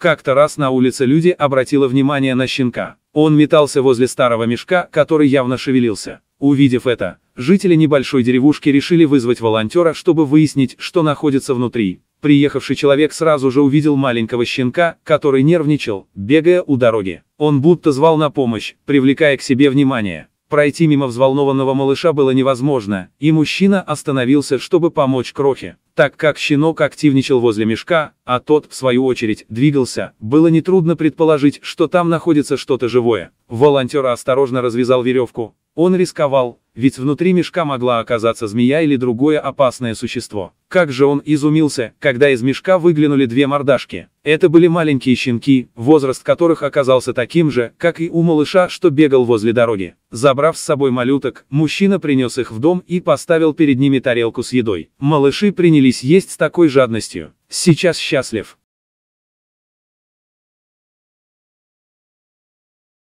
Как-то раз на улице люди обратила внимание на щенка. Он метался возле старого мешка, который явно шевелился. Увидев это, жители небольшой деревушки решили вызвать волонтера, чтобы выяснить, что находится внутри. Приехавший человек сразу же увидел маленького щенка, который нервничал, бегая у дороги. Он будто звал на помощь, привлекая к себе внимание. Пройти мимо взволнованного малыша было невозможно, и мужчина остановился, чтобы помочь крохе. Так как щенок активничал возле мешка, а тот, в свою очередь, двигался, было нетрудно предположить, что там находится что-то живое. Волонтер осторожно развязал веревку. Он рисковал, ведь внутри мешка могла оказаться змея или другое опасное существо. Как же он изумился, когда из мешка выглянули две мордашки. Это были маленькие щенки, возраст которых оказался таким же, как и у малыша, что бегал возле дороги. Забрав с собой малюток, мужчина принес их в дом и поставил перед ними тарелку с едой. Малыши принялись есть с такой жадностью. «Сейчас счастлив»,